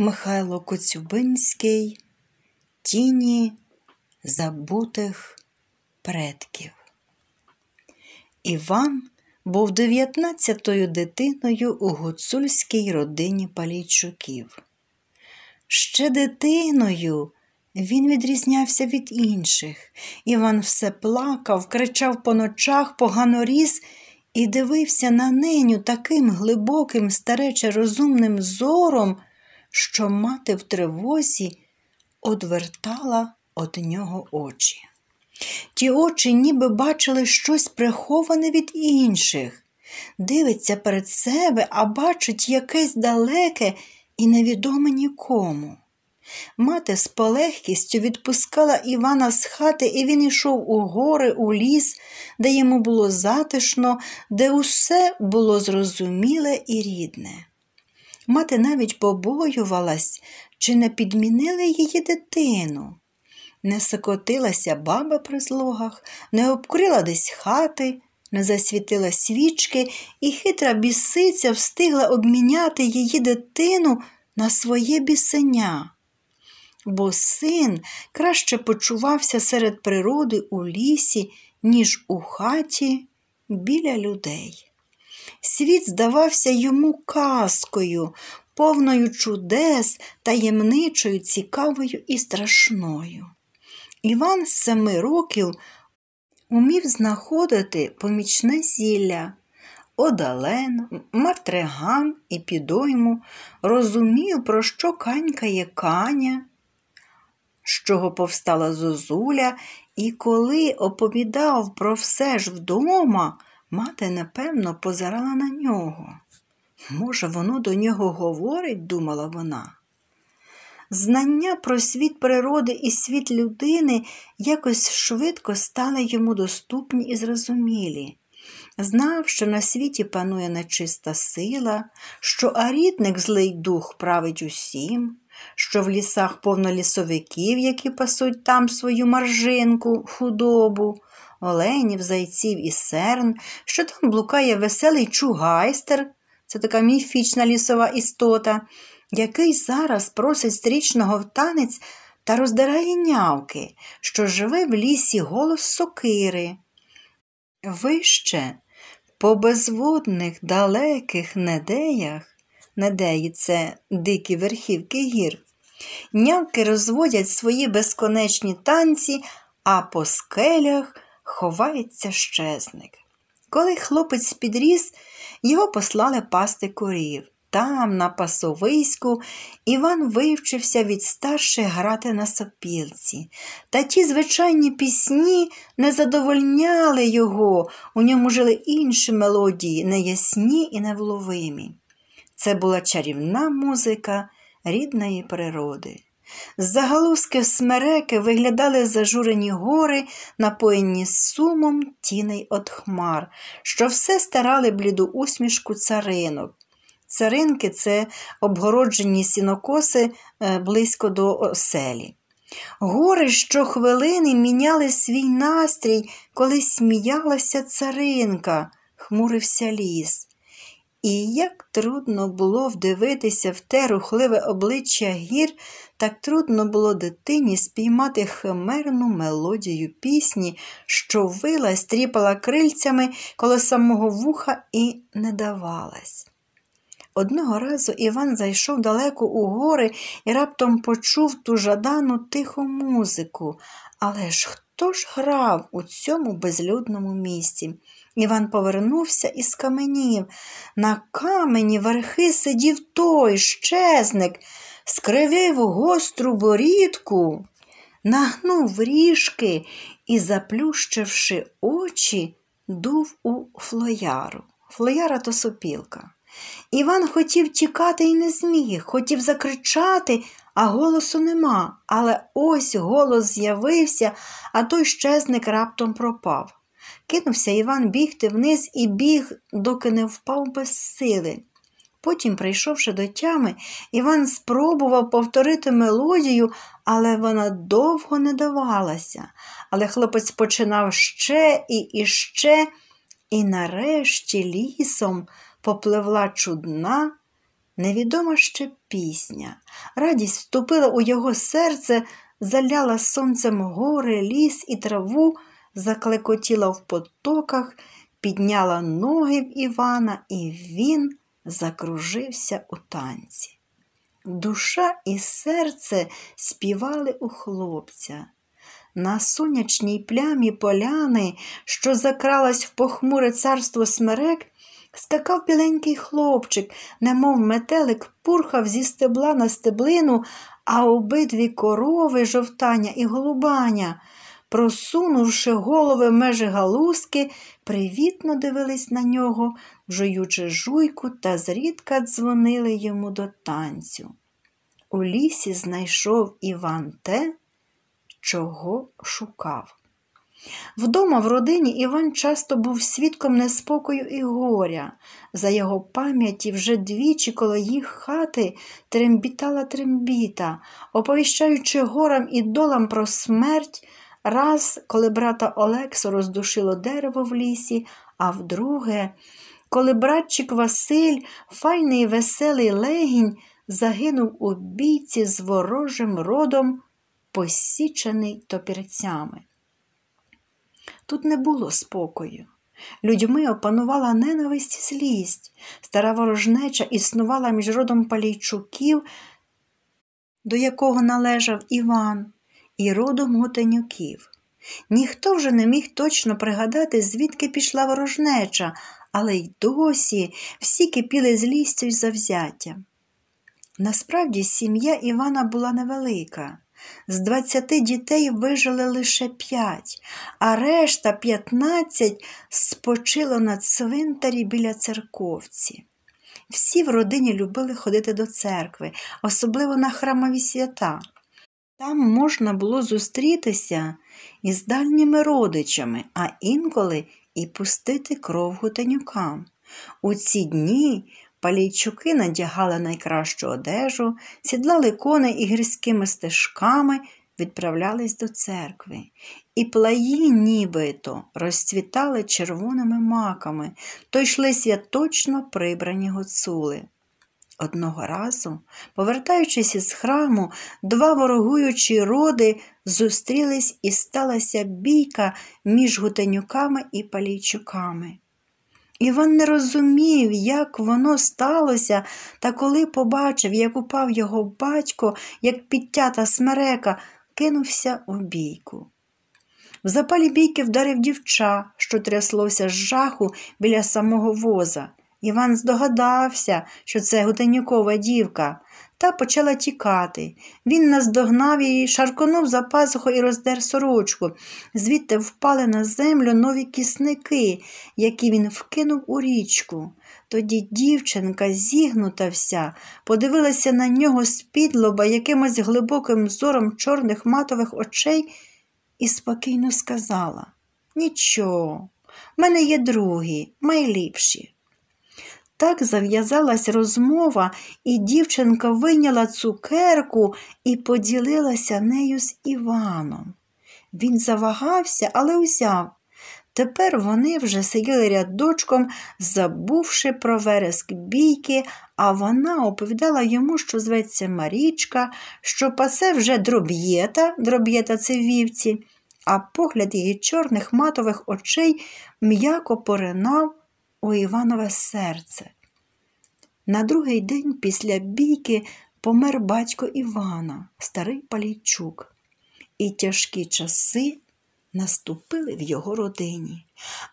Михайло Коцюбинський Тіні забутих предків. Іван був дев'ятнадцятою дитиною у гуцульській родині Палійчуків. Ще дитиною він відрізнявся від інших. Іван все плакав, кричав по ночах, погано ріс і дивився на неню таким глибоким, старече розумним зором що мати в тривозі одвертала від нього очі. Ті очі ніби бачили щось приховане від інших, дивиться перед себе, а бачить якесь далеке і невідоме нікому. Мати з полегкістю відпускала Івана з хати, і він йшов у гори, у ліс, де йому було затишно, де усе було зрозуміле і рідне. Мати навіть побоювалась, чи не підмінили її дитину. Не сокотилася баба при злогах, не обкрила десь хати, не засвітила свічки, і хитра бісиця встигла обміняти її дитину на своє бісеня. Бо син краще почувався серед природи у лісі, ніж у хаті біля людей. Світ здавався йому казкою, повною чудес, таємничою, цікавою і страшною. Іван з семи років умів знаходити помічне зілля. Одален, Матриган і підойму розумів, про що канькає каня, з чого повстала зозуля, і коли оповідав про все ж вдома, Мати, напевно, позирала на нього. Може, воно до нього говорить, думала вона. Знання про світ природи і світ людини якось швидко стали йому доступні і зрозумілі. Знав, що на світі панує нечиста сила, що арітник злий дух править усім, що в лісах повно лісовиків, які пасуть там свою маржинку, худобу, оленів, зайців і серн, що там блукає веселий чугайстер, це така міфічна лісова істота, який зараз просить стрічного в танець та роздирає нявки, що живе в лісі голос сокири. Вище по безводних далеких недеях, недеї це дикі верхівки гір. Нявки розводять свої безконечні танці, а по скелях ховається щезник. Коли хлопець підріс, його послали пасти курів. Там, на Пасовиську, Іван вивчився від старших грати на сопілці. Та ті звичайні пісні не задовольняли його, у ньому жили інші мелодії, неясні і невловимі. Це була чарівна музика рідної природи. З загалузки смереки виглядали зажурені гори, напоєні сумом тіней от хмар, що все старали бліду усмішку царинок. Царинки це обгороджені сінокоси е, близько до оселі. Гори щохвилини міняли свій настрій, коли сміялася царинка, хмурився ліс. І як трудно було вдивитися в те рухливе обличчя гір так трудно було дитині спіймати химерну мелодію пісні, що вила, стріпала крильцями коло самого вуха і не давалась. Одного разу Іван зайшов далеко у гори і раптом почув ту жадану тиху музику. Але ж хто ж грав у цьому безлюдному місці? Іван повернувся і скаменів. На камені верхи сидів той щезник скривив гостру борідку, нагнув ріжки і, заплющивши очі, дув у флояру. Флояра то сопілка. Іван хотів тікати і не зміг, хотів закричати, а голосу нема. Але ось голос з'явився, а той щезник раптом пропав. Кинувся Іван бігти вниз і біг, доки не впав без сили. Потім, прийшовши до тями, Іван спробував повторити мелодію, але вона довго не давалася. Але хлопець починав ще і іще, і нарешті лісом попливла чудна, невідома ще пісня. Радість вступила у його серце, заляла сонцем гори, ліс і траву, заклекотіла в потоках, підняла ноги в Івана, і він закружився у танці. Душа і серце співали у хлопця. На сонячній плямі поляни, що закралась в похмуре царство смерек, скакав біленький хлопчик, немов метелик пурхав зі стебла на стеблину, а обидві корови, жовтання і голубаня, просунувши голови межи галузки, привітно дивились на нього жуючи жуйку та зрідка дзвонили йому до танцю. У лісі знайшов Іван те, чого шукав. Вдома в родині Іван часто був свідком неспокою і горя. За його пам'яті вже двічі коло їх хати трембітала трембіта, оповіщаючи горам і долам про смерть, раз, коли брата Олексу роздушило дерево в лісі, а вдруге, коли братчик Василь, файний веселий легінь, загинув у бійці з ворожим родом, посічений топірцями. Тут не було спокою. Людьми опанувала ненависть злість, стара ворожнеча існувала між родом Палійчуків, до якого належав Іван, і родом Готенюків. Ніхто вже не міг точно пригадати, звідки пішла ворожнеча, але й досі всі кипіли злістю й завзяття. Насправді, сім'я Івана була невелика. З двадцяти дітей вижили лише п'ять, а решта п'ятнадцять, спочило на цвинтарі біля церковці. Всі в родині любили ходити до церкви, особливо на храмові свята. Там можна було зустрітися із дальніми родичами, а інколи і пустити кров гутенюкам. У ці дні палійчуки надягали найкращу одежу, сідлали коней і гірськими стежками. Відправлялись до церкви, і плаї, нібито, розцвітали червоними маками, то йшли святочно прибрані гуцули. Одного разу, повертаючись із храму, два ворогуючі роди зустрілись і сталася бійка між гутенюками і палійчуками. Іван не розумів, як воно сталося, та коли побачив, як упав його батько, як підтята смерека, кинувся у бійку. В запалі бійки вдарив дівча, що тряслося з жаху біля самого воза. Іван здогадався, що це гутенюкова дівка, та почала тікати. Він наздогнав її, шарконув за пазуху і роздер сорочку, звідти впали на землю нові кісники, які він вкинув у річку. Тоді дівчинка, зігнута вся, подивилася на нього з-під лоба якимось глибоким зором чорних матових очей і спокійно сказала Нічого, в мене є другі, майліпші. Так зав'язалась розмова, і дівчинка вийняла цукерку і поділилася нею з Іваном. Він завагався, але узяв. Тепер вони вже сиділи рядочком, забувши про вереск бійки, а вона оповідала йому, що зветься Марічка, що пасе вже дроб'єта, дроб'єта це вівці, а погляд її чорних матових очей м'яко поринав у Іванове серце. На другий день після бійки помер батько Івана, старий Палійчук, і тяжкі часи наступили в його родині.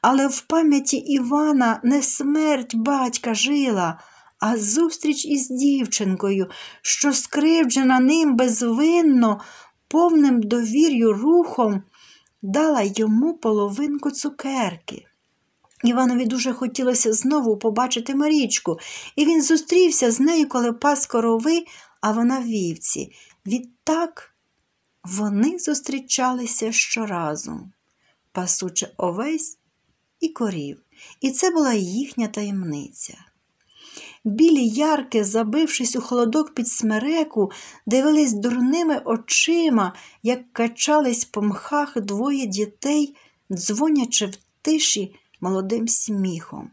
Але в пам'яті Івана не смерть батька жила, а зустріч із дівчинкою, що скривджена ним безвинно, повним довір'ю рухом, дала йому половинку цукерки. Іванові дуже хотілося знову побачити Марічку, і він зустрівся з нею, коли пас корови, а вона в вівці. Відтак вони зустрічалися щоразу, пасучи овець і корів. І це була їхня таємниця. Білі ярки, забившись у холодок під смереку, дивились дурними очима, як качались по мхах двоє дітей, дзвонячи в тиші молодим сміхом.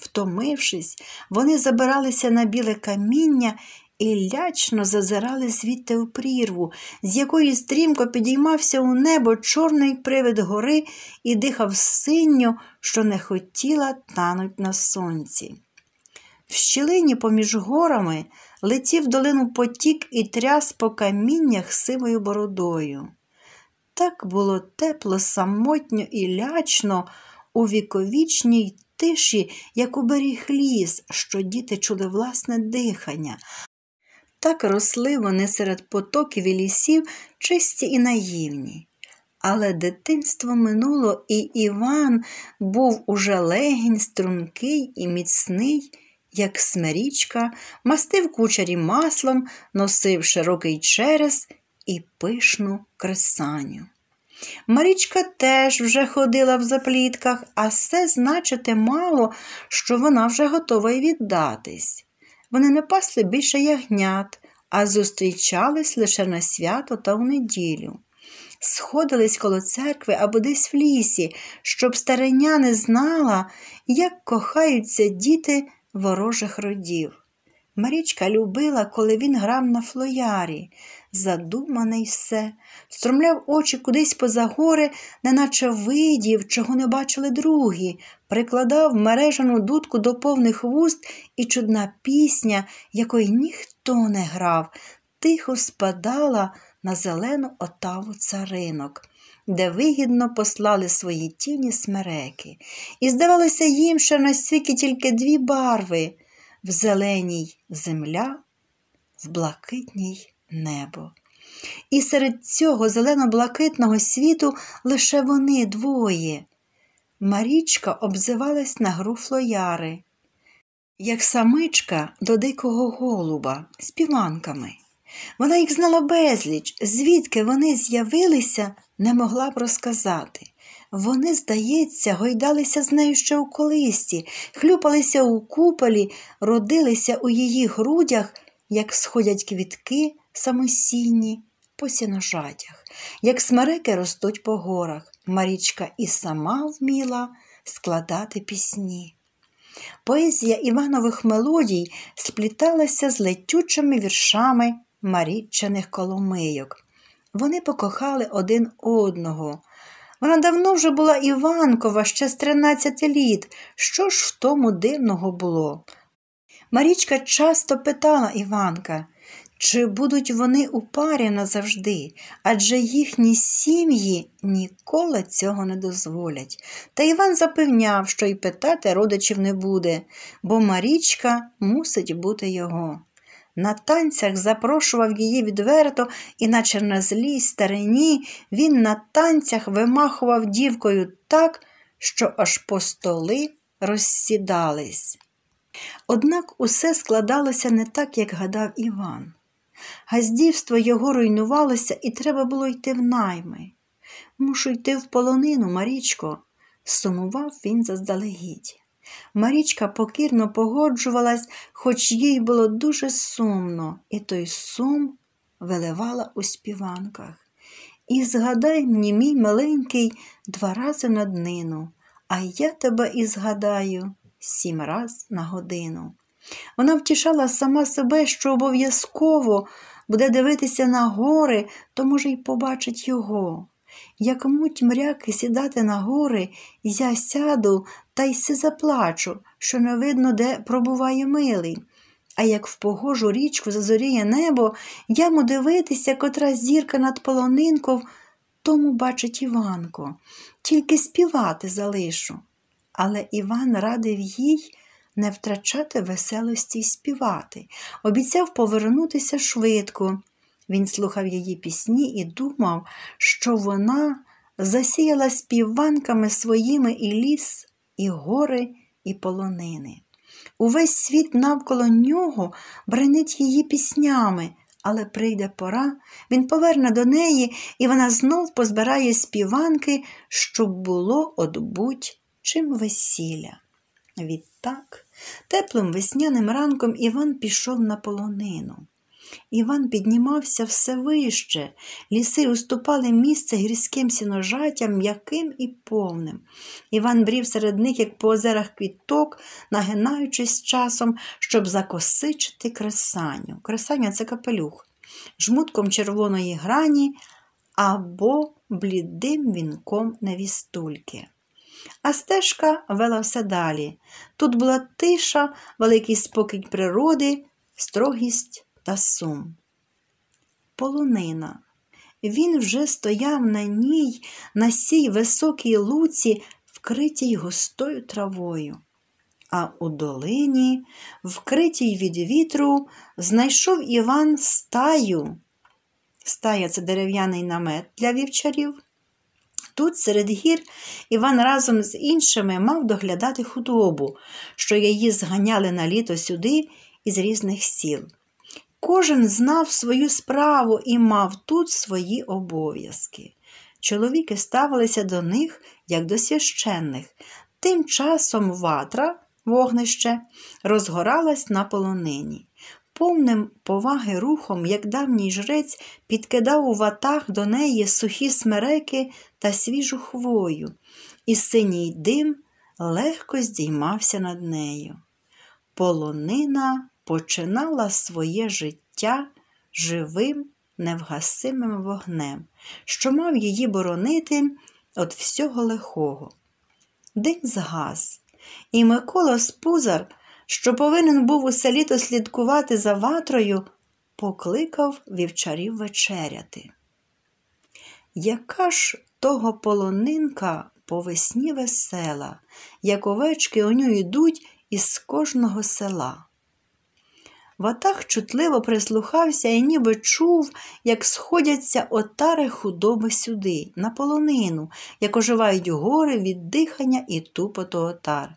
Втомившись, вони забиралися на біле каміння і лячно зазирали звідти у прірву, з якої стрімко підіймався у небо чорний привид гори і дихав синьо, що не хотіла тануть на сонці. В щілині поміж горами летів долину потік і тряс по каміннях сивою бородою. Так було тепло, самотньо і лячно у віковічній тиші, як уберіг ліс, що діти чули власне дихання. Так росли вони серед потоків і лісів, чисті і наївні. Але дитинство минуло, і Іван був уже легінь, стрункий і міцний, як смерічка, мастив кучері маслом, носив широкий черес і пишну кресаню. Марічка теж вже ходила в заплітках, а все значити мало, що вона вже готова й віддатись. Вони не пасли більше ягнят, а зустрічались лише на свято та в неділю. Сходились коло церкви або десь в лісі, щоб стареня не знала, як кохаються діти ворожих родів. Марічка любила, коли він грав на флоярі задуманий все, стромляв очі кудись поза гори, неначе видів, чого не бачили другі, прикладав мережану дудку до повних вуст і чудна пісня, якої ніхто не грав, тихо спадала на зелену отаву царинок. Де вигідно послали свої тіні смереки, і здавалося їм, що на світі тільки дві барви в зеленій земля, в блакитній небо. І серед цього зелено-блакитного світу лише вони двоє. Марічка обзивалась на гру флояри, як самичка до дикого голуба з піванками. Вона їх знала безліч, звідки вони з'явилися, не могла б розказати. Вони, здається, гойдалися з нею ще у колисті, хлюпалися у куполі, родилися у її грудях, як сходять квітки самосінні по сіножатях, як смереки ростуть по горах. Марічка і сама вміла складати пісні. Поезія Іванових мелодій спліталася з летючими віршами Марічаних коломийок. Вони покохали один одного. Вона давно вже була Іванкова ще з 13 літ. Що ж в тому дивного було? Марічка часто питала Іванка, чи будуть вони у парі назавжди, адже їхні сім'ї ніколи цього не дозволять. Та Іван запевняв, що й питати родичів не буде, бо Марічка мусить бути його. На танцях запрошував її відверто, і наче на злій старині, він на танцях вимахував дівкою так, що аж по столи розсідались. Однак усе складалося не так, як гадав Іван. Газдівство його руйнувалося, і треба було йти в найми. Мушу йти в полонину, Марічко, сумував він заздалегідь. Марічка покірно погоджувалась, хоч їй було дуже сумно, і той сум виливала у співанках. І згадай мені, мій миленький, два рази на днину, а я тебе і згадаю сім раз на годину. Вона втішала сама себе, що обов'язково буде дивитися на гори, то, може, й побачить його. Як муть мряки сідати на гори, я сяду та й си заплачу, що не видно, де пробуває милий. А як в погожу річку зазоріє небо, яму дивитися, котра зірка над полонинком, тому бачить Іванко, тільки співати залишу. Але Іван радив їй не втрачати веселості й співати. Обіцяв повернутися швидко. Він слухав її пісні і думав, що вона засіяла співанками своїми і ліс, і гори, і полонини. Увесь світ навколо нього бренить її піснями, але прийде пора, він поверне до неї, і вона знов позбирає співанки, щоб було от будь чим весілля. Відтак Теплим весняним ранком Іван пішов на полонину. Іван піднімався все вище, ліси уступали місце гірським сіножатям, м'яким і повним. Іван брів серед них, як по озерах квіток, нагинаючись часом, щоб закосичити кресаню. Кресаня це капелюх, жмутком червоної грані або блідим вінком невістульки а стежка вела все далі. Тут була тиша, великий спокій природи, строгість та сум. Полонина. Він вже стояв на ній, на сій високій луці, вкритій густою травою. А у долині, вкритій від вітру, знайшов Іван стаю. Стая це дерев'яний намет для вівчарів. Тут, серед гір, Іван разом з іншими мав доглядати худобу, що її зганяли на літо сюди із різних сіл. Кожен знав свою справу і мав тут свої обов'язки. Чоловіки ставилися до них, як до священних. Тим часом ватра, вогнище, розгоралась на полонині повним поваги рухом, як давній жрець, підкидав у ватах до неї сухі смереки та свіжу хвою, і синій дим легко здіймався над нею. Полонина починала своє життя живим, невгасимим вогнем, що мав її боронити від всього лихого. День згас, і Микола Спузар що повинен був усе літо слідкувати за ватрою, покликав вівчарів вечеряти. Яка ж того полонинка повесні весела, як овечки у ню йдуть із кожного села? Ватаг чутливо прислухався і ніби чув, як сходяться отари худоби сюди, на полонину, як оживають гори від дихання і тупоту отар.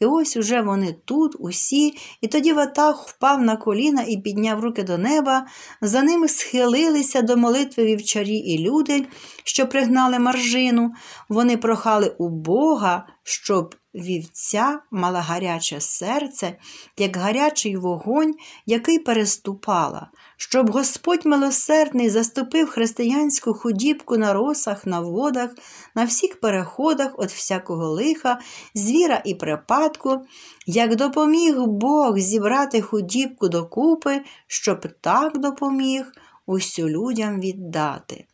І ось уже вони тут, усі, і тоді Ватаг впав на коліна і підняв руки до неба. За ними схилилися до молитви вівчарі і люди, що пригнали маржину. Вони прохали у Бога, щоб вівця мала гаряче серце, як гарячий вогонь, який переступала, щоб Господь милосердний заступив християнську худібку на росах, на водах, на всіх переходах від всякого лиха, звіра і припадку, як допоміг Бог зібрати худібку докупи, щоб так допоміг усю людям віддати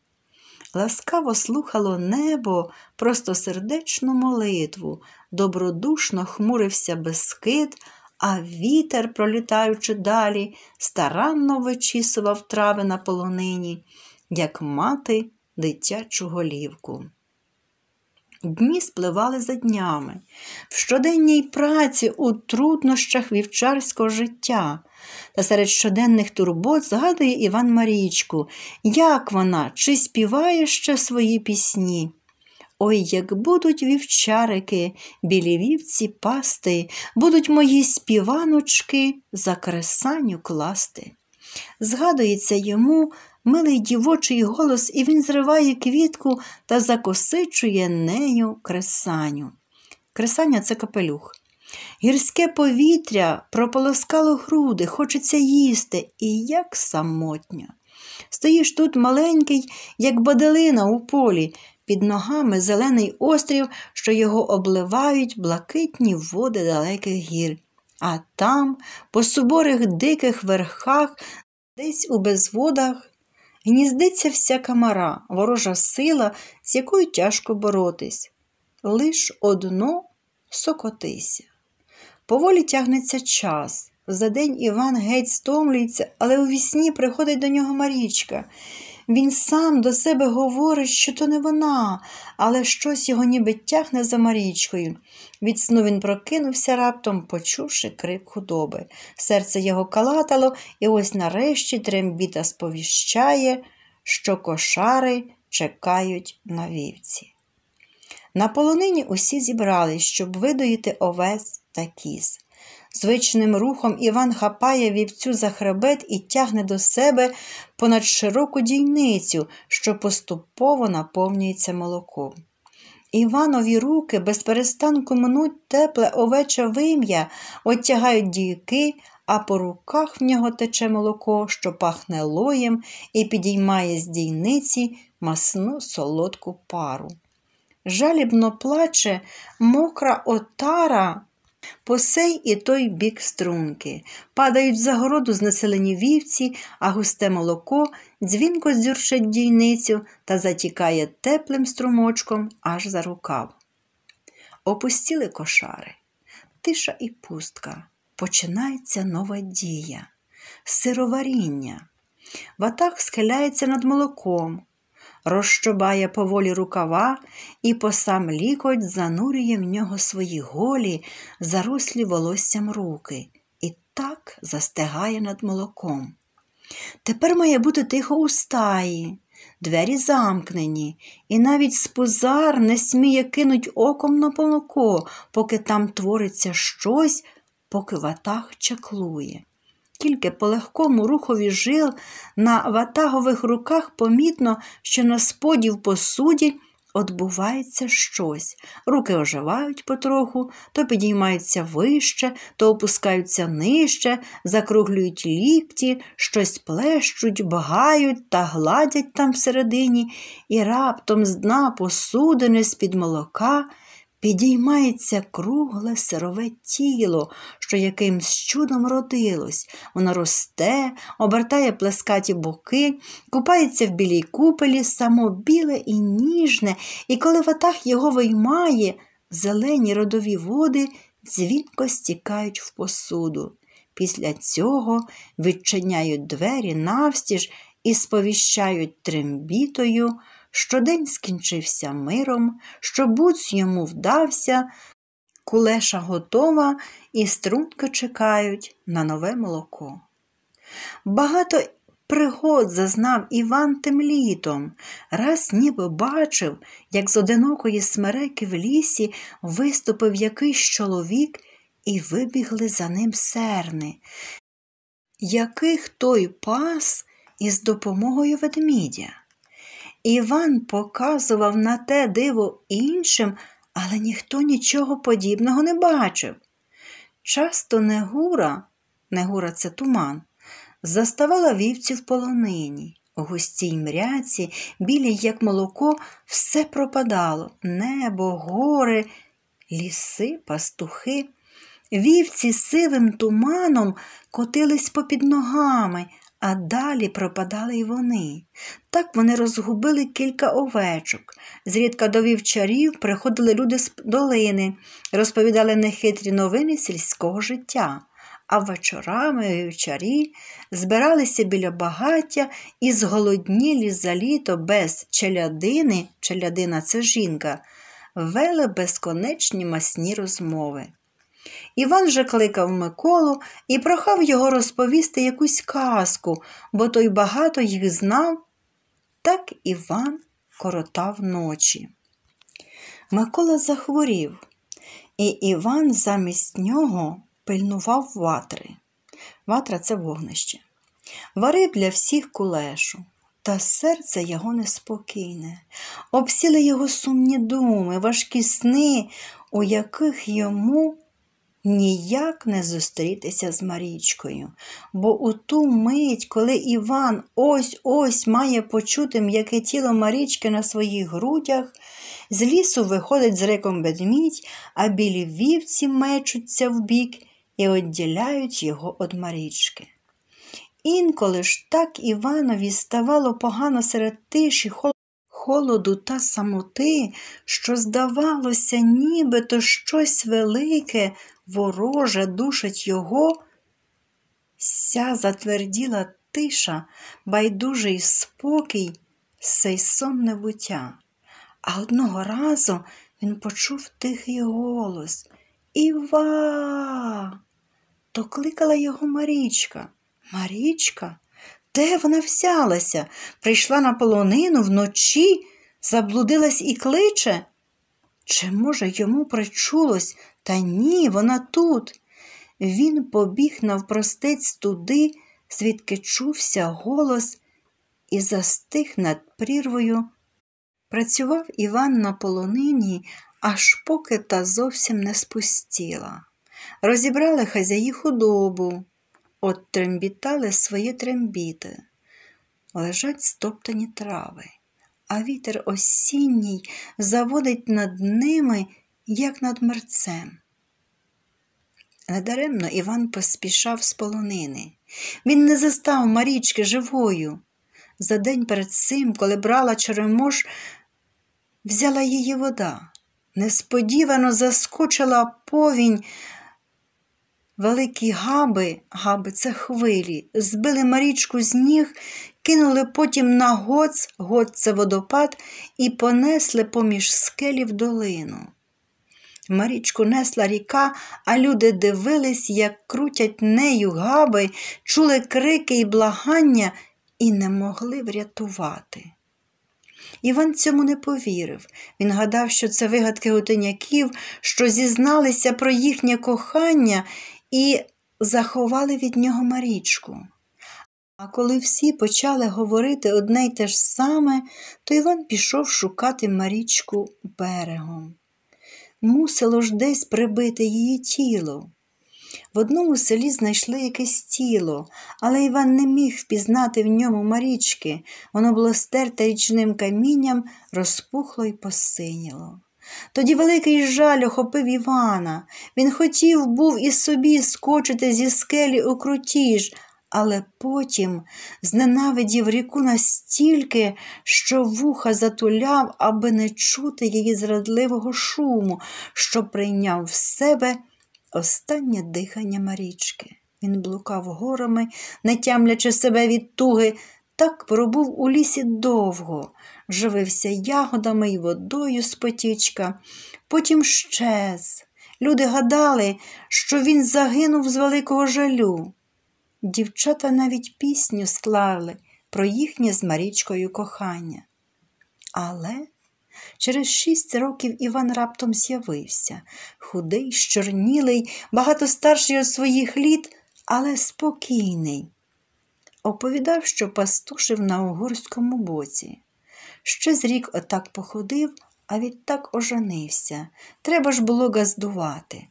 ласкаво слухало небо, просто сердечну молитву, добродушно хмурився безкид, а вітер, пролітаючи далі, старанно вичісував трави на полонині, як мати дитячу голівку. Дні спливали за днями, в щоденній праці у труднощах вівчарського життя. Та серед щоденних турбот згадує Іван Марічку, як вона чи співає ще свої пісні. Ой, як будуть вівчарики, білі вівці пасти, будуть мої співаночки за кресаню класти. Згадується йому милий дівочий голос, і він зриває квітку та закосичує нею кресаню. Кресаня це капелюх. Гірське повітря прополоскало груди, хочеться їсти, і як самотньо. Стоїш тут маленький, як бадалина у полі, під ногами зелений острів, що його обливають блакитні води далеких гір. А там, по суборих диких верхах, десь у безводах Гніздиться вся мара, ворожа сила, з якою тяжко боротись. Лиш одно сокотися. Поволі тягнеться час. За день Іван геть стомлюється, але у вісні приходить до нього Марічка. Він сам до себе говорить, що то не вона, але щось його ніби тягне за Марічкою. Від сну він прокинувся раптом, почувши крик худоби. Серце його калатало, і ось нарешті трембіта сповіщає, що кошари чекають на вівці. На полонині усі зібрались, щоб видоїти овець та кіз. Звичним рухом Іван хапає вівцю за хребет і тягне до себе понад широку дійницю, що поступово наповнюється молоком. Іванові руки безперестанку перестанку мнуть тепле овече вим'я, отягають дійки, а по руках в нього тече молоко, що пахне лоєм і підіймає з дійниці масну солодку пару. Жалібно плаче мокра отара по сей і той бік струнки, падають в загороду знеселені вівці, а густе молоко дзвінко здюршить дійницю та затікає теплим струмочком аж за рукав. Опустіли кошари, тиша і пустка. Починається нова дія, сироваріння. Ватах схиляється над молоком, Розщобає поволі рукава і по сам лікоть занурює в нього свої голі, зарослі волоссям руки, і так застигає над молоком. Тепер має бути тихо у стаї, двері замкнені, і навіть спузар не сміє кинуть оком на молоко, поки там твориться щось, поки ватах чаклує. Тільки по легкому рухові жил на ватагових руках помітно, що на споді в посуді отбувається щось. Руки оживають потроху, то підіймаються вище, то опускаються нижче, закруглюють лікті, щось плещуть, багають та гладять там всередині, і раптом з дна посудини з-під молока. Підіймається кругле сирове тіло, що якимсь чудом родилось. Воно росте, обертає плескаті боки, купається в білій купелі, само біле і ніжне, і коли ватах його виймає, зелені родові води дзвінко стікають в посуду. Після цього відчиняють двері навстіж і сповіщають трембітою що день скінчився миром, що буць йому вдався, кулеша готова, і струнки чекають на нове молоко. Багато пригод зазнав Іван тим літом, раз ніби бачив, як з одинокої смереки в лісі виступив якийсь чоловік, і вибігли за ним серни, яких той пас із допомогою ведмідя. Іван показував на те диво іншим, але ніхто нічого подібного не бачив. Часто Негура, Негура це туман, заставала вівці в полонині. У густій мряці, білій, як молоко, все пропадало небо, гори, ліси, пастухи. Вівці сивим туманом котились попід ногами, а далі пропадали й вони. Так вони розгубили кілька овечок. Зрідка до вівчарів приходили люди з долини, розповідали нехитрі новини сільського життя. А вечорами вівчарі збиралися біля багаття і зголоднілі за літо без челядини челядина це жінка, вели безконечні масні розмови. Іван же кликав Миколу і прохав його розповісти якусь казку, бо той багато їх знав. Так Іван коротав ночі. Микола захворів, і Іван замість нього пильнував ватри. Ватра це вогнище. Варив для всіх кулешу, та серце його неспокійне, обсіли його сумні думи, важкі сни, у яких йому ніяк не зустрітися з Марічкою. Бо у ту мить, коли Іван ось ось має почути м'яке тіло Марічки на своїх грудях, з лісу виходить з реком ведмідь, а білі вівці мечуться вбік і відділяють його від Марічки. Інколи ж так Іванові ставало погано серед тиші холоду та самоти, що, здавалося, нібито щось велике, вороже душить його, ся затверділа тиша, байдужий спокій, сей сонне буття. А одного разу він почув тихий голос Іва! То кликала його Марічка. Марічка? Де вона взялася? Прийшла на полонину вночі, заблудилась і кличе? Чи, може, йому причулось, та ні, вона тут. Він побіг навпростець туди, звідки чувся голос і застиг над прірвою. Працював Іван на полонині, аж поки та зовсім не спустіла. Розібрали хазяї худобу. От трембітали свої трембіти, лежать стоптані трави, а вітер осінній заводить над ними, як над мерцем. Недаремно Іван поспішав з полонини. Він не застав Марічки живою. За день перед цим, коли брала черемош, взяла її вода. Несподівано заскочила повінь. Великі габи, габи це хвилі, збили Марічку з ніг, кинули потім на гоц, гоц це водопад, і понесли поміж скелі в долину. Марічку несла ріка, а люди дивились, як крутять нею габи, чули крики й благання і не могли врятувати. Іван цьому не повірив. Він гадав, що це вигадки отиняків, що зізналися про їхнє кохання і заховали від нього Марічку. А коли всі почали говорити одне й те ж саме, то Іван пішов шукати Марічку берегом. Мусило ж десь прибити її тіло. В одному селі знайшли якесь тіло, але Іван не міг впізнати в ньому Марічки. Воно було стерте річним камінням, розпухло й посиніло. Тоді великий жаль охопив Івана. Він хотів був із собі скочити зі скелі у крутіж, але потім зненавидів ріку настільки, що вуха затуляв, аби не чути її зрадливого шуму, що прийняв в себе останнє дихання Марічки. Він блукав горами, не тямлячи себе від туги, так пробув у лісі довго живився ягодами і водою з потічка, потім щез. Люди гадали, що він загинув з великого жалю. Дівчата навіть пісню склали про їхнє з Марічкою кохання. Але через шість років Іван раптом з'явився худий, щорнілий, багато старший від своїх літ, але спокійний. Оповідав, що пастушив на угорському боці. Ще з рік отак походив, а відтак оженився. Треба ж було газдувати.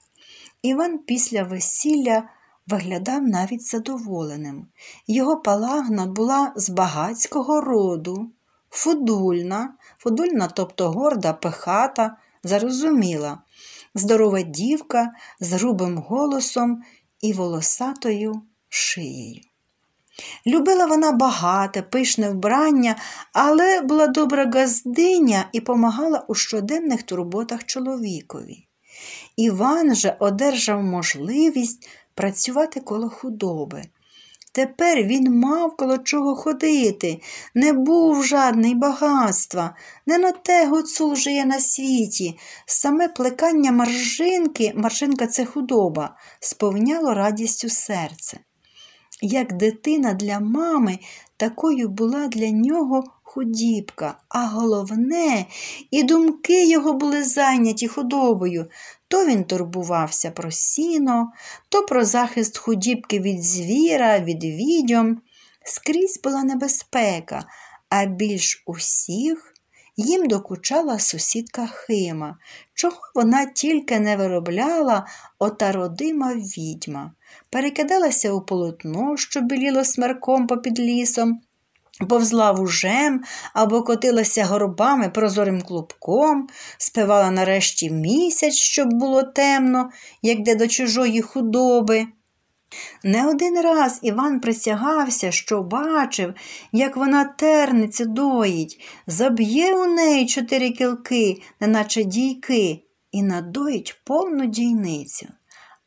Іван після весілля виглядав навіть задоволеним. Його палагна була з багацького роду, фудульна, фудульна, тобто горда, пехата, зарозуміла, здорова дівка з грубим голосом і волосатою шиєю. Любила вона багате, пишне вбрання, але була добра газдиня і помагала у щоденних турботах чоловікові. Іван же одержав можливість працювати коло худоби. Тепер він мав коло чого ходити, не був жадний багатства, не на те гуцул жиє на світі. Саме плекання маржинки, маржинка це худоба, сповняло радістю серце. Як дитина для мами, такою була для нього худібка, а головне, і думки його були зайняті худобою. То він турбувався про сіно, то про захист худібки від звіра, від відьом. Скрізь була небезпека, а більш усіх їм докучала сусідка Хима, чого вона тільки не виробляла отародима відьма, перекидалася у полотно, що біліло смерком попід лісом. Повзла вужем або котилася горбами прозорим клубком, спивала нарешті місяць, щоб було темно, як де до чужої худоби. Не один раз Іван присягався, що бачив, як вона терницю доїть, заб'є у неї чотири кілки, неначе дійки, і надоїть повну дійницю.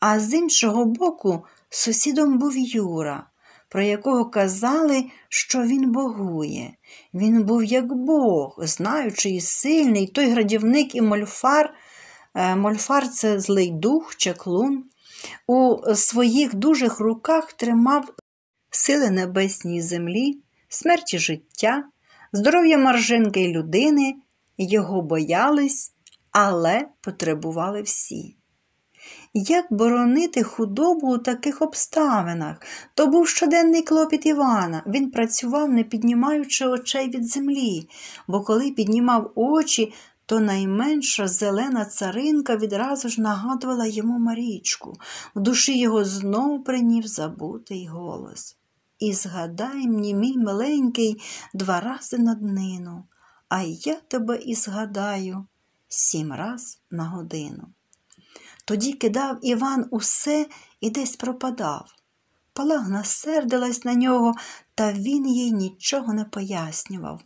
А з іншого боку, сусідом був Юра, про якого казали, що він богує. Він був як Бог, знаючий і сильний, той градівник і мольфар. Е, мольфар це злий дух, чаклун у своїх дужих руках тримав сили небесні землі, смерті життя, здоров'я маржинки й людини, його боялись, але потребували всі. Як боронити худобу у таких обставинах? То був щоденний клопіт Івана. Він працював, не піднімаючи очей від землі, бо коли піднімав очі, то найменша зелена царинка відразу ж нагадувала йому Марічку, в душі його знов принів забутий голос. І згадай мені, мій миленький, два рази на днину, а я тебе і згадаю сім раз на годину. Тоді кидав Іван усе і десь пропадав. Палагна сердилась на нього, та він їй нічого не пояснював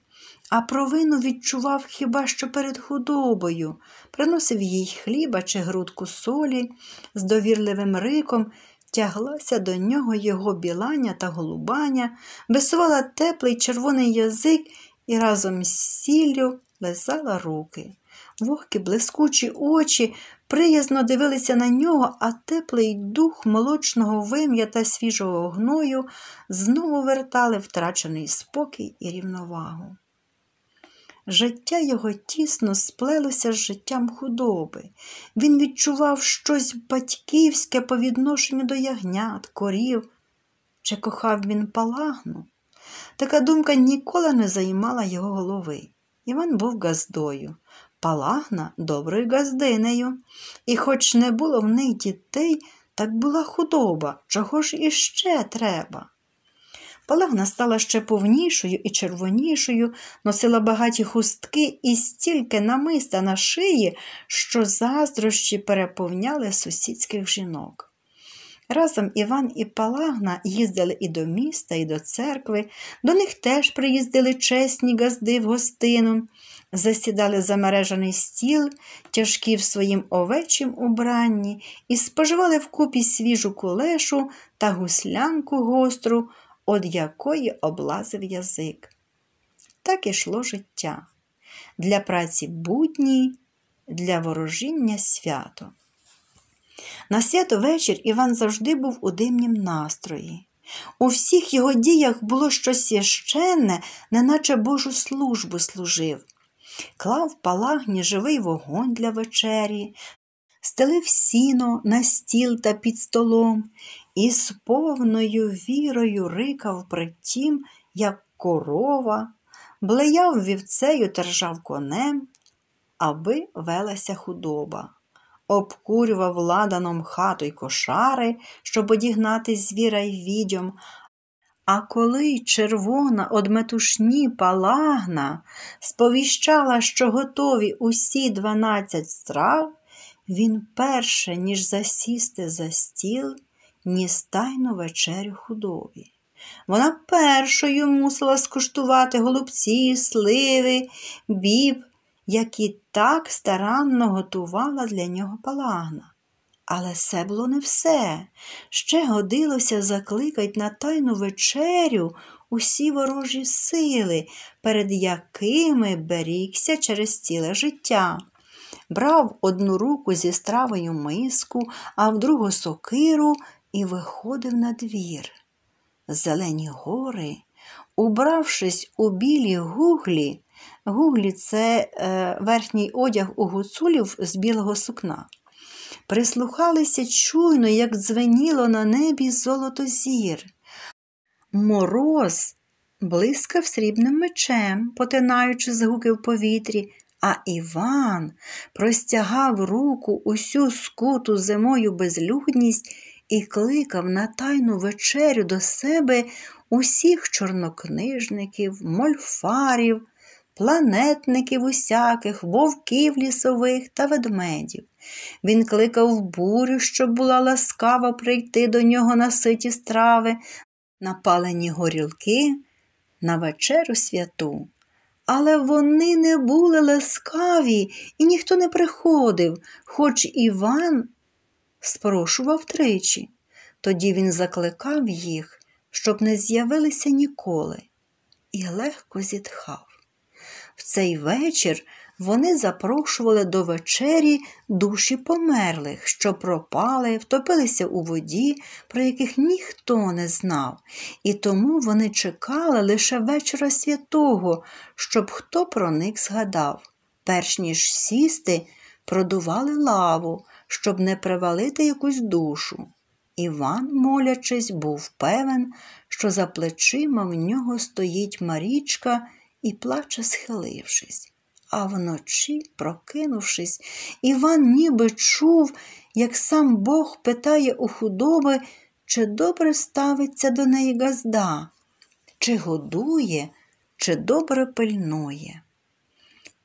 а провину відчував хіба що перед худобою, приносив їй хліба чи грудку солі, з довірливим риком тяглася до нього його білання та голубання, висувала теплий червоний язик і разом з сіллю лизала руки. Вогкі блискучі очі приязно дивилися на нього, а теплий дух молочного вим'я та свіжого гною знову вертали втрачений спокій і рівновагу. Життя його тісно сплелося з життям худоби. Він відчував щось батьківське по відношенню до ягнят, корів. Чи кохав він палагну? Така думка ніколи не займала його голови. Іван був газдою, палагна доброю газдинею. І, хоч не було в них дітей, так була худоба, чого ж іще треба. Палагна стала ще повнішою і червонішою, носила багаті хустки і стільки намиста на шиї, що заздрощі переповняли сусідських жінок. Разом Іван і Палагна їздили і до міста, і до церкви, до них теж приїздили чесні газди в гостину, засідали за мережаний стіл, тяжкі в своїм овечім убранні, і споживали вкупі свіжу кулешу та гуслянку гостру, од якої облазив язик. Так ішло життя. Для праці будні, для ворожіння свято. На свято вечір Іван завжди був у димнім настрої. У всіх його діях було щось священне, неначе Божу службу служив. Клав палагні живий вогонь для вечері, стелив сіно на стіл та під столом і з повною вірою рикав при тім, як корова, блеяв вівцею тержав конем, аби велася худоба, обкурював ладаном хату й кошари, щоб одігнати звіра й відьом. А коли червона одметушні палагна сповіщала, що готові усі дванадцять страв, він перше, ніж засісти за стіл, ністайну вечерю худобі. Вона першою мусила скуштувати голубці, сливи, біб, які так старанно готувала для нього палагна. Але це було не все. Ще годилося закликать на тайну вечерю усі ворожі сили, перед якими берігся через ціле життя. Брав одну руку зі стравою миску, а в другу сокиру і виходив на двір. Зелені гори, убравшись у білі гуглі, гуглі це е, верхній одяг у гуцулів з білого сукна, прислухалися чуйно, як дзвеніло на небі золото зір. Мороз блискав срібним мечем, потинаючи згуки в повітрі, а Іван простягав руку усю скуту зимою безлюдність і кликав на тайну вечерю до себе усіх чорнокнижників, мольфарів, планетників усяких, вовків лісових та ведмедів. Він кликав бурю, щоб була ласкава прийти до нього на ситі страви, напалені горілки на вечерю святу. Але вони не були ласкаві, і ніхто не приходив, хоч Іван спрошував тричі. Тоді він закликав їх, щоб не з'явилися ніколи, і легко зітхав. В цей вечір вони запрошували до вечері душі померлих, що пропали, втопилися у воді, про яких ніхто не знав, і тому вони чекали лише вечора святого, щоб хто про них згадав. Перш ніж сісти, продували лаву, щоб не привалити якусь душу. Іван, молячись, був певен, що за плечима в нього стоїть Марічка і плаче, схилившись. А вночі, прокинувшись, Іван ніби чув, як сам Бог питає у худоби, чи добре ставиться до неї газда, чи годує, чи добре пильнує.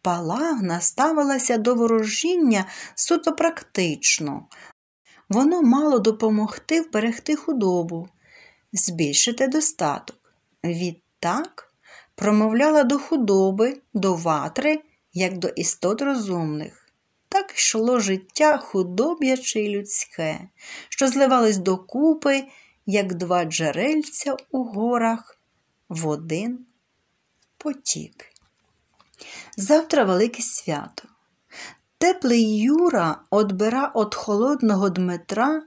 Палагна ставилася до ворожіння суто практично. Воно мало допомогти вберегти худобу, збільшити достаток. Відтак промовляла до худоби, до ватри, як до істот розумних. Так йшло життя худоб'яче й людське, що зливались докупи, як два джерельця у горах в один потік. Завтра велике свято. Теплий Юра одбира от холодного Дмитра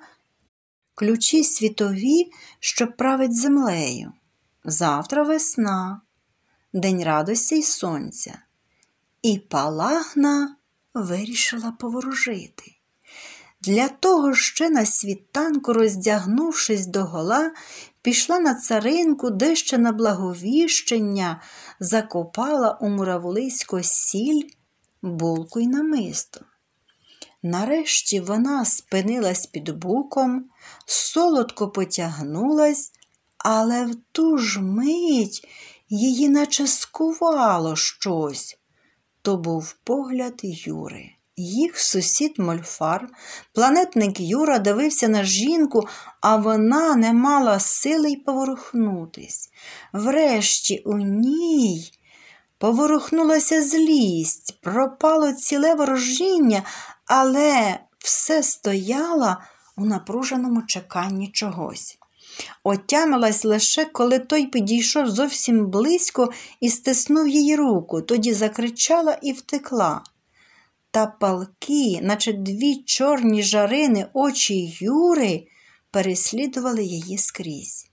ключі світові, що править землею. Завтра весна, день радості й сонця. І палагна вирішила поворожити. Для того ще на світанку, роздягнувшись догола пішла на царинку, де ще на благовіщення, закопала у муравлисько сіль, булку й намисто. Нарешті вона спинилась під буком, солодко потягнулась, але в ту ж мить її наче скувало щось. То був погляд Юри. Їх сусід Мольфар, планетник Юра дивився на жінку, а вона не мала сили й поворухнутись. Врешті у ній поворухнулася злість, пропало ціле ворожіння, але все стояло у напруженому чеканні чогось. Отямилась лише, коли той підійшов зовсім близько і стиснув її руку, тоді закричала і втекла та палки, наче дві чорні жарини очі Юри, переслідували її скрізь.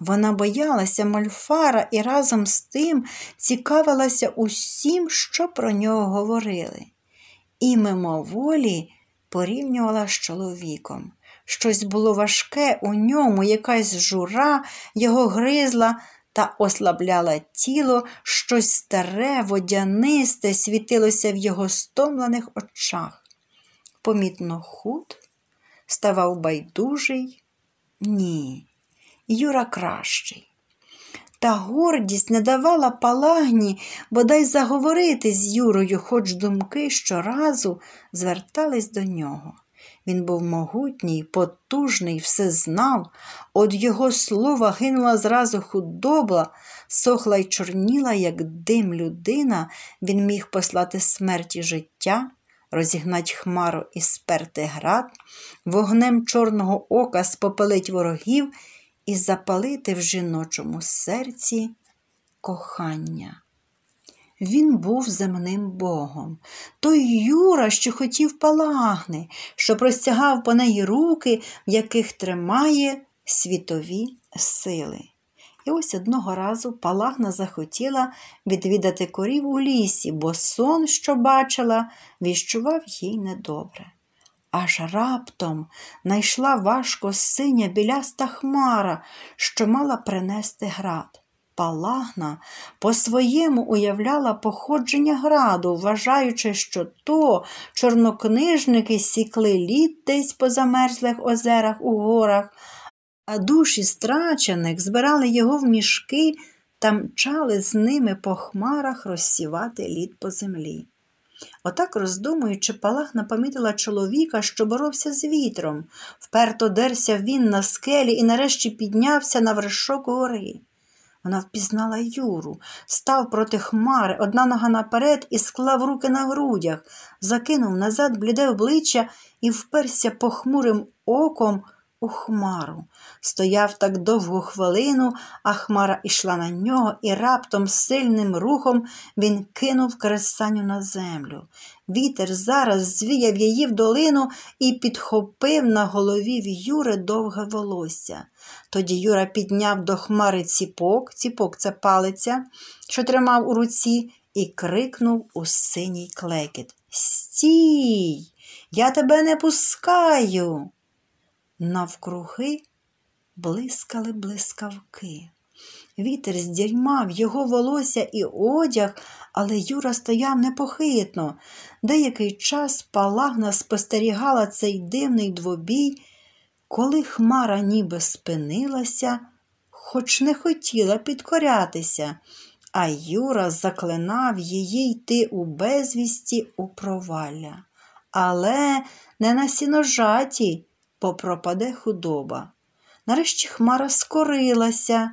Вона боялася мольфара і разом з тим цікавилася усім, що про нього говорили, і мимоволі порівнювала з чоловіком. Щось було важке у ньому, якась жура його гризла та ослабляла тіло, щось старе, водянисте світилося в його стомлених очах. Помітно худ, ставав байдужий. Ні, Юра кращий. Та гордість не давала палагні бодай заговорити з Юрою, хоч думки щоразу звертались до нього. Він був могутній, потужний, все знав. От його слова гинула зразу худоба, сохла й чорніла, як дим людина, він міг послати смерті життя, розігнати хмару і сперти град, вогнем чорного ока спопелить ворогів і запалити в жіночому серці кохання. Він був земним богом. Той Юра, що хотів палагни, що простягав по неї руки, в яких тримає світові сили. І ось одного разу палагна захотіла відвідати корів у лісі, бо сон, що бачила, віщував їй недобре. Аж раптом найшла важко синя біляста хмара, що мала принести град. Палагна по-своєму уявляла походження граду, вважаючи, що то чорнокнижники сікли лід десь по замерзлих озерах у горах, а душі страчених збирали його в мішки та мчали з ними по хмарах розсівати лід по землі. Отак, роздумуючи, Палагна помітила чоловіка, що боровся з вітром. Вперто дерся він на скелі і нарешті піднявся на вершок гори. Вона впізнала Юру, став проти хмари, одна нога наперед і склав руки на грудях, закинув назад бліде обличчя і вперся похмурим оком у хмару. Стояв так довгу хвилину, а хмара йшла на нього, і раптом сильним рухом він кинув кресаню на землю. Вітер зараз звіяв її в долину і підхопив на голові в Юри довге волосся. Тоді Юра підняв до хмари ціпок, ціпок це палиця, що тримав у руці, і крикнув у синій клекіт. Стій, я тебе не пускаю. Навкруги блискали блискавки. Вітер здіймав його волосся і одяг, але Юра стояв непохитно. Деякий час палагна спостерігала цей дивний двобій, коли хмара ніби спинилася, хоч не хотіла підкорятися, а Юра заклинав її йти у безвісті у провалля. Але не на сіножаті, попропаде худоба. Нарешті хмара скорилася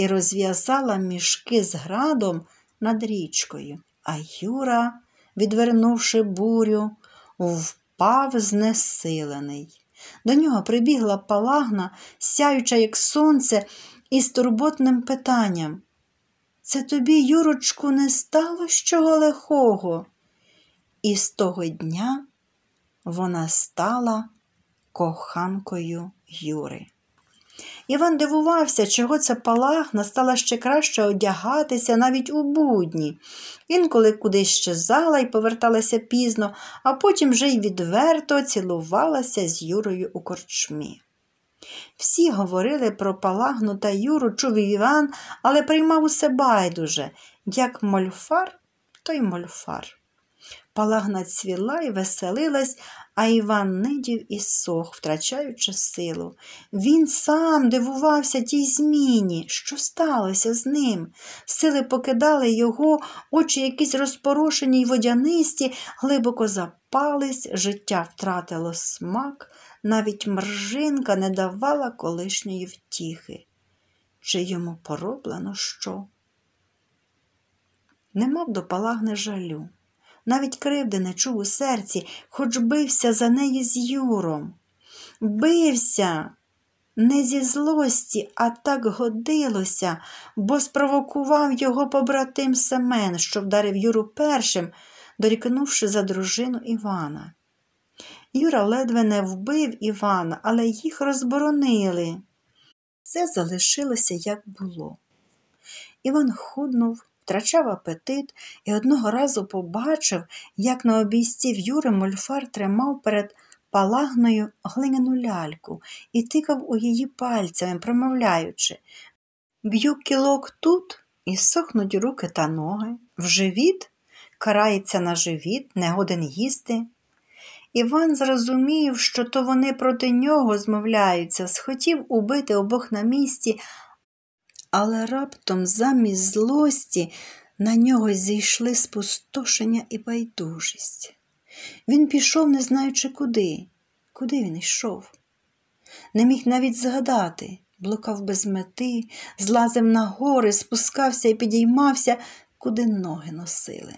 і розв'язала мішки з градом над річкою. А Юра, відвернувши бурю, впав знесилений. До нього прибігла палагна, сяюча, як сонце, із турботним питанням. Це тобі, Юрочку, не стало з чого лихого. І з того дня вона стала коханкою Юри. Іван дивувався, чого ця палахна стала ще краще одягатися навіть у будні. Інколи кудись щезала і поверталася пізно, а потім вже й відверто цілувалася з Юрою у корчмі. Всі говорили про палагну та Юру, чув Іван, але приймав усе байдуже як мольфар, то й мольфар. Палагна цвіла і веселилась, а Іван нидів і сох, втрачаючи силу. Він сам дивувався тій зміні, що сталося з ним. Сили покидали його, очі якісь розпорошені й водянисті, глибоко запались, життя втратило смак, навіть мржинка не давала колишньої втіхи. Чи йому пороблено що? Не мав до палагни жалю навіть кривди не чув у серці, хоч бився за неї з Юром. Бився не зі злості, а так годилося, бо спровокував його побратим Семен, що вдарив Юру першим, дорікнувши за дружину Івана. Юра ледве не вбив Івана, але їх розборонили. Все залишилося, як було. Іван худнув, втрачав апетит і одного разу побачив, як на обійстів Юри мольфар тримав перед палагною глиняну ляльку і тикав у її пальцями, промовляючи Б'ю кілок тут і сохнуть руки та ноги, в живіт, карається на живіт, не годен їсти. Іван зрозумів, що то вони проти нього змовляються, схотів убити обох на місці, але раптом замість злості на нього зійшли спустошення і байдужість. Він пішов, не знаючи куди, куди він йшов. Не міг навіть згадати, блукав без мети, злазив на гори, спускався і підіймався, куди ноги носили.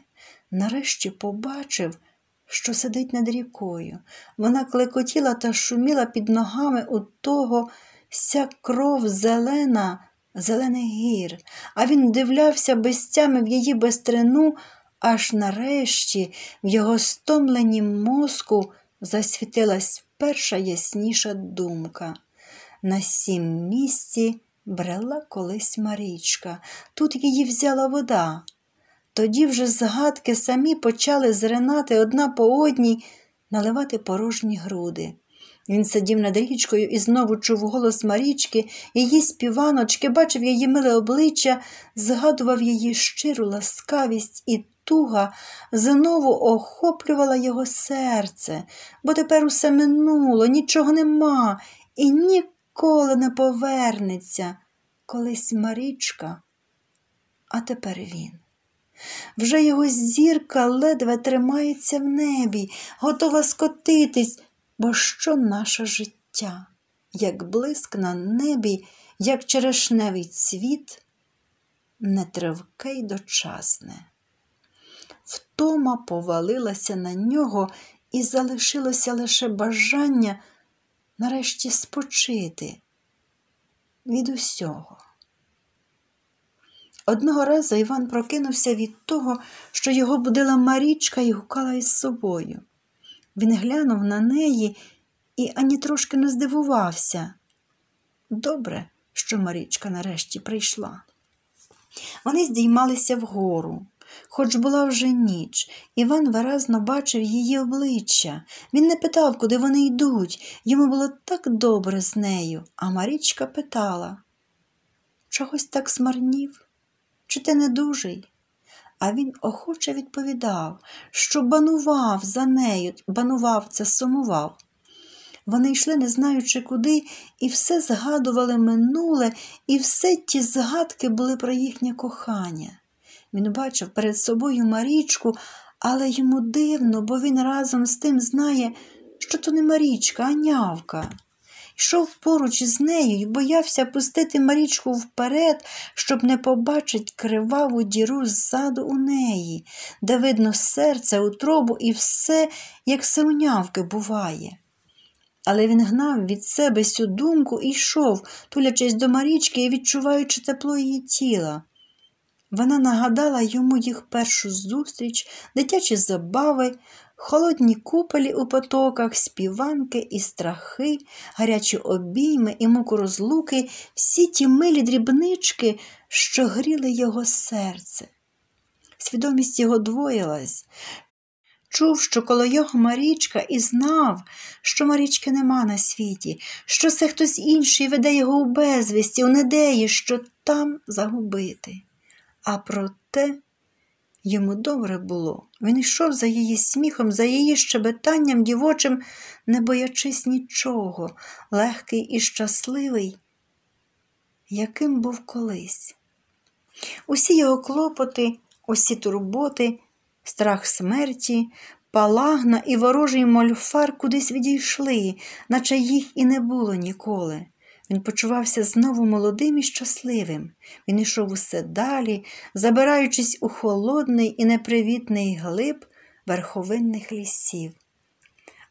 Нарешті побачив, що сидить над рікою. Вона клекотіла та шуміла під ногами у того, вся кров зелена зелених гір, а він дивлявся безтями в її безтрину, аж нарешті в його стомленні мозку засвітилась перша ясніша думка. На сім місці брела колись Марічка. Тут її взяла вода. Тоді вже згадки самі почали зринати одна по одній, наливати порожні груди. Він сидів над річкою і знову чув голос Марічки, її співаночки, бачив її миле обличчя, згадував її щиру ласкавість і туга знову охоплювала його серце, бо тепер усе минуло, нічого нема і ніколи не повернеться. Колись Марічка, а тепер він. Вже його зірка ледве тримається в небі, готова скотитись. Бо що наше життя, як блиск на небі, як черешневий цвіт, нетривке й дочасне. Втома повалилася на нього і залишилося лише бажання нарешті спочити від усього. Одного разу Іван прокинувся від того, що його будила Марічка і гукала із собою. Він глянув на неї і ані трошки не здивувався. Добре, що Марічка нарешті прийшла. Вони здіймалися вгору. Хоч була вже ніч, Іван виразно бачив її обличчя. Він не питав, куди вони йдуть. Йому було так добре з нею, а Марічка питала чогось так смарнів? Чи ти недужий? А він охоче відповідав, що банував за нею, банував це, сумував. Вони йшли, не знаючи куди, і все згадували минуле, і все ті згадки були про їхнє кохання. Він бачив перед собою Марічку, але йому дивно, бо він разом з тим знає, що то не Марічка, а нявка йшов поруч з нею і боявся пустити Марічку вперед, щоб не побачить криваву діру ззаду у неї, де видно серце, утробу і все, як сеунявки буває. Але він гнав від себе цю думку і йшов, тулячись до Марічки і відчуваючи тепло її тіла. Вона нагадала йому їх першу зустріч, дитячі забави, холодні куполі у потоках, співанки і страхи, гарячі обійми і муку розлуки, всі ті милі дрібнички, що гріли його серце. Свідомість його двоїлась. Чув, що коло його Марічка і знав, що Марічки нема на світі, що це хтось інший веде його у безвісті, у недеї, що там загубити. А проте Йому добре було. Він йшов за її сміхом, за її щебетанням дівочим, не боячись нічого, легкий і щасливий, яким був колись. Усі його клопоти, усі турботи, страх смерті, палагна і ворожий мольфар кудись відійшли, наче їх і не було ніколи. Він почувався знову молодим і щасливим. Він йшов усе далі, забираючись у холодний і непривітний глиб верховинних лісів.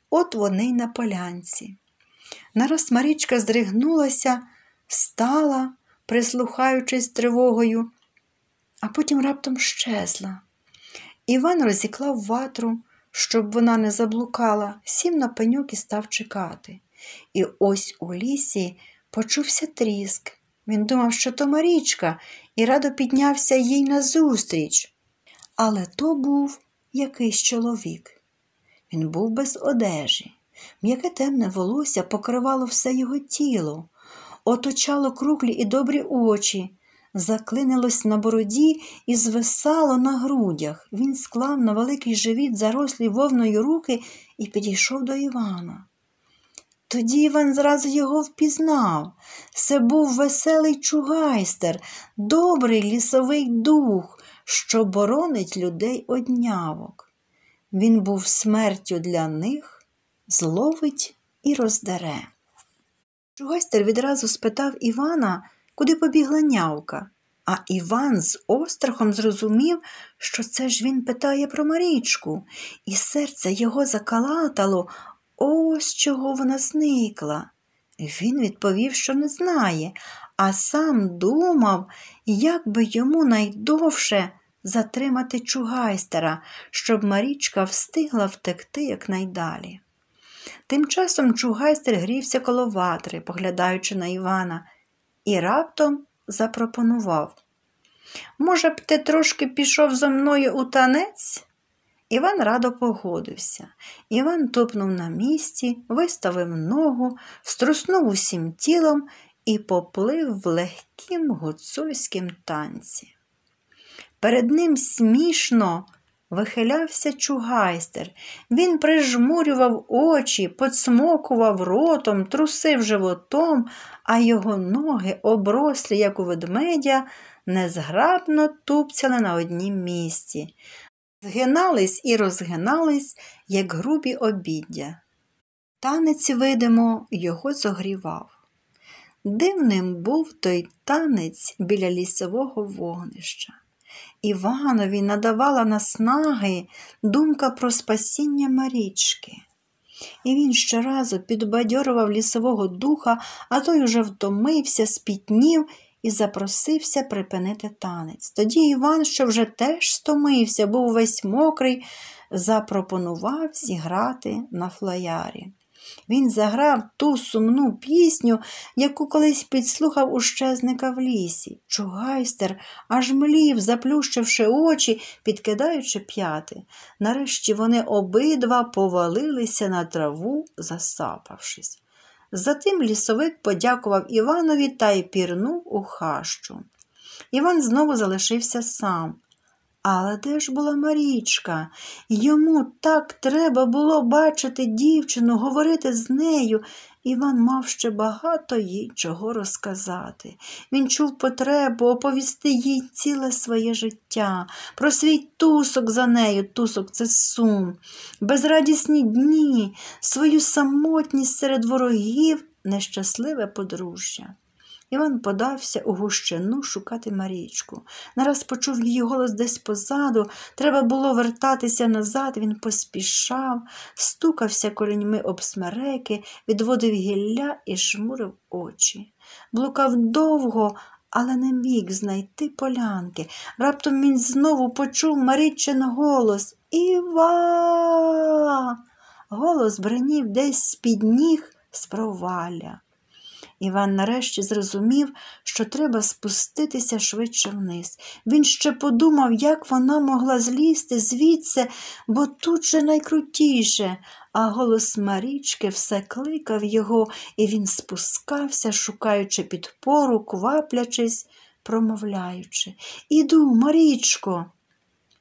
От вони й на полянці. Нараз Марічка здригнулася, встала, прислухаючись тривогою, а потім раптом щезла. Іван розіклав ватру, щоб вона не заблукала, сів на пеньок і став чекати. І ось у лісі Почувся тріск. Він думав, що то Марічка, і радо піднявся їй назустріч. Але то був якийсь чоловік. Він був без одежі. М'яке темне волосся покривало все його тіло, оточало круглі і добрі очі, заклинилось на бороді і звисало на грудях. Він склав на великий живіт зарослі вовною руки і підійшов до Івана. Тоді Іван зразу його впізнав. Це був веселий чугайстер, добрий лісовий дух, що боронить людей однявок. Він був смертю для них, зловить і роздере. Чугайстер відразу спитав Івана, куди побігла нявка, а Іван з острахом зрозумів, що це ж він питає про Марічку, і серце його закалатало, ось чого вона зникла. Він відповів, що не знає, а сам думав, як би йому найдовше затримати чугайстера, щоб Марічка встигла втекти якнайдалі. Тим часом чугайстер грівся коло ватри, поглядаючи на Івана, і раптом запропонував. Може б, ти трошки пішов зо мною у танець? Іван радо погодився. Іван тупнув на місці, виставив ногу, струснув усім тілом і поплив в легкім гуцульськім танці. Перед ним смішно вихилявся чугайстер. Він прижмурював очі, подсмокував ротом, трусив животом, а його ноги, оброслі, як у ведмедя, незграбно тупцяли на однім місці згинались і розгинались, як грубі обіддя. Танець, видимо, його зогрівав. Дивним був той танець біля лісового вогнища. Іванові надавала наснаги думка про спасіння Марічки. І він щоразу підбадьорував лісового духа, а той уже втомився, спітнів і запросився припинити танець. Тоді Іван, що вже теж стомився, був весь мокрий, запропонував зіграти на флоярі. Він заграв ту сумну пісню, яку колись підслухав ущезника в лісі. Чугайстер аж млів, заплющивши очі, підкидаючи п'яти. Нарешті вони обидва повалилися на траву, засапавшись. Затим лісовик подякував Іванові та й пірнув у хащу. Іван знову залишився сам. Але де ж була Марічка? Йому так треба було бачити дівчину, говорити з нею. Іван мав ще багато їй чого розказати. Він чув потребу оповісти їй ціле своє життя, про свій тусок за нею, тусок це сум, безрадісні дні, свою самотність серед ворогів, нещасливе подружжя. Іван подався у гущину шукати Марічку. Нараз почув її голос десь позаду. Треба було вертатися назад, він поспішав, стукався коріньми об смереки, відводив гілля і жмурив очі. Блукав довго, але не міг знайти полянки. Раптом він знову почув Марічин голос Іва. Голос бронів десь з під ніг з проваля. Іван нарешті зрозумів, що треба спуститися швидше вниз. Він ще подумав, як вона могла злізти звідси, бо тут же найкрутіше. А голос Марічки все кликав його, і він спускався, шукаючи підпору, кваплячись, промовляючи. Іду, Марічко.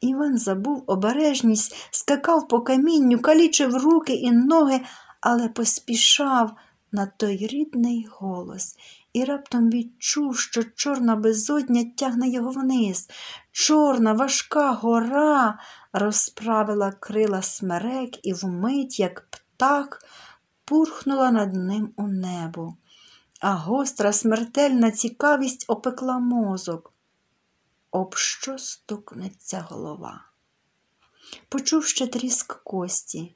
Іван забув обережність, скакав по камінню, калічив руки і ноги, але поспішав на той рідний голос і раптом відчув, що чорна безодня тягне його вниз. Чорна важка гора розправила крила смерек і вмить, як птах, пурхнула над ним у небо. А гостра смертельна цікавість опекла мозок. Об що стукнеться голова? Почув ще тріск кості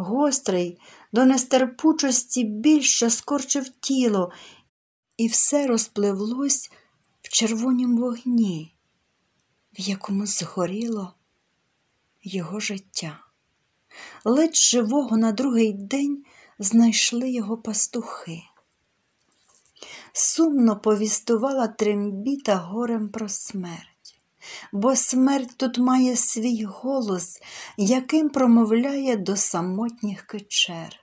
гострий, до нестерпучості біль, що скорчив тіло, і все розпливлось в червонім вогні, в якому згоріло його життя. Ледь живого на другий день знайшли його пастухи. Сумно повістувала трембіта горем про смерть бо смерть тут має свій голос, яким промовляє до самотніх кичер.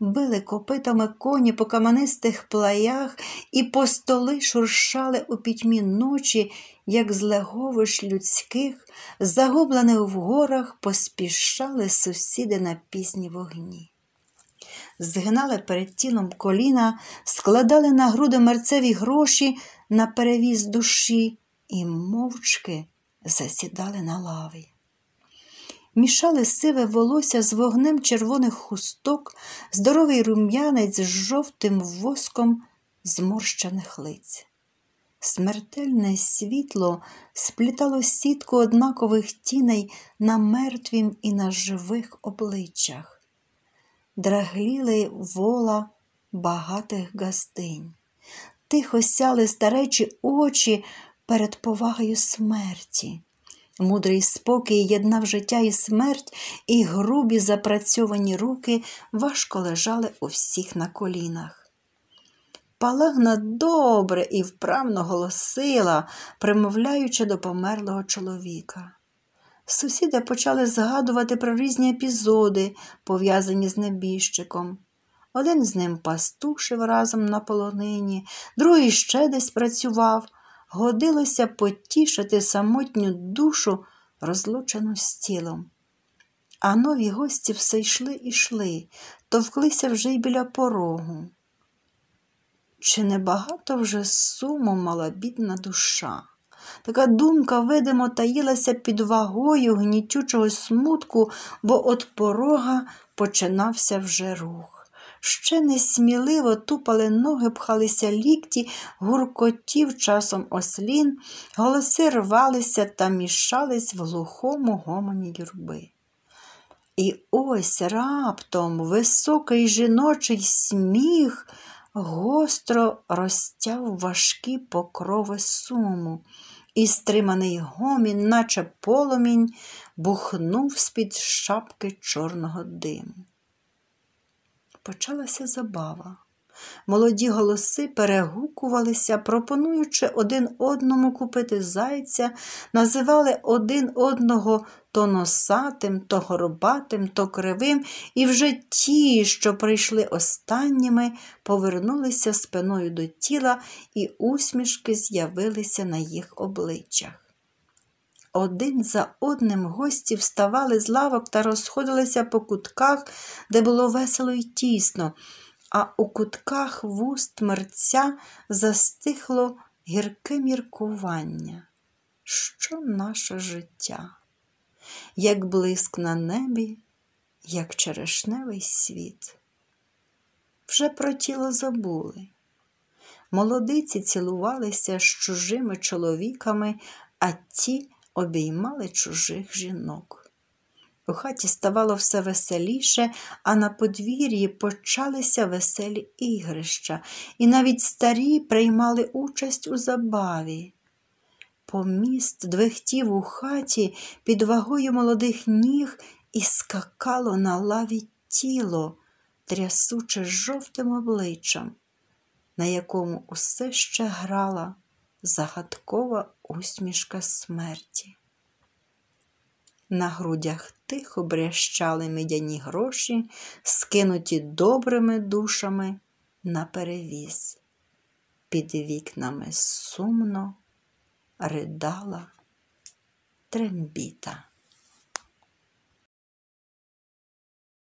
Били копитами коні по каменистих плаях і по столи шуршали у пітьмі ночі, як з леговищ людських, загублених в горах, поспішали сусіди на пісні вогні. Згинали перед тілом коліна, складали на груди мерцеві гроші на перевіз душі, і мовчки засідали на лаві. Мішали сиве волосся з вогнем червоних хусток, здоровий рум'янець з жовтим воском зморщених лиць. Смертельне світло сплітало сітку однакових тіней на мертвім і на живих обличчях, драгліли вола багатих гастинь, тихо сяли старечі очі перед повагою смерті. Мудрий спокій єднав життя і смерть, і грубі запрацьовані руки важко лежали у всіх на колінах. Палагна добре і вправно голосила, примовляючи до померлого чоловіка. Сусіди почали згадувати про різні епізоди, пов'язані з небіжчиком. Один з ним пастушив разом на полонині, другий ще десь працював годилося потішити самотню душу, розлучену з тілом. А нові гості все йшли і йшли, товклися вже й біля порогу. Чи не багато вже суму мала бідна душа? Така думка, видимо, таїлася під вагою гнітючого смутку, бо от порога починався вже рух ще несміливо тупали ноги, пхалися лікті, гуркотів часом ослін, голоси рвалися та мішались в глухому гомоні юрби. І ось раптом високий жіночий сміх гостро розтяв важкі покрови суму, і стриманий гомін, наче полумінь, бухнув з-під шапки чорного диму почалася забава. Молоді голоси перегукувалися, пропонуючи один одному купити зайця, називали один одного то носатим, то горбатим, то кривим, і вже ті, що прийшли останніми, повернулися спиною до тіла, і усмішки з'явилися на їх обличчях. Один за одним гості вставали з лавок та розходилися по кутках, де було весело й тісно, а у кутках вуст мерця застихло гірке міркування. Що наше життя? Як блиск на небі, як черешневий світ. Вже про тіло забули. Молодиці цілувалися з чужими чоловіками, а ті обіймали чужих жінок. У хаті ставало все веселіше, а на подвір'ї почалися веселі ігрища, і навіть старі приймали участь у забаві. Поміст двихтів у хаті під вагою молодих ніг і скакало на лаві тіло, трясуче жовтим обличчям, на якому усе ще грала загадкова усмішка смерті. На грудях тихо брящали медяні гроші, скинуті добрими душами на перевіз. Під вікнами сумно ридала трембіта.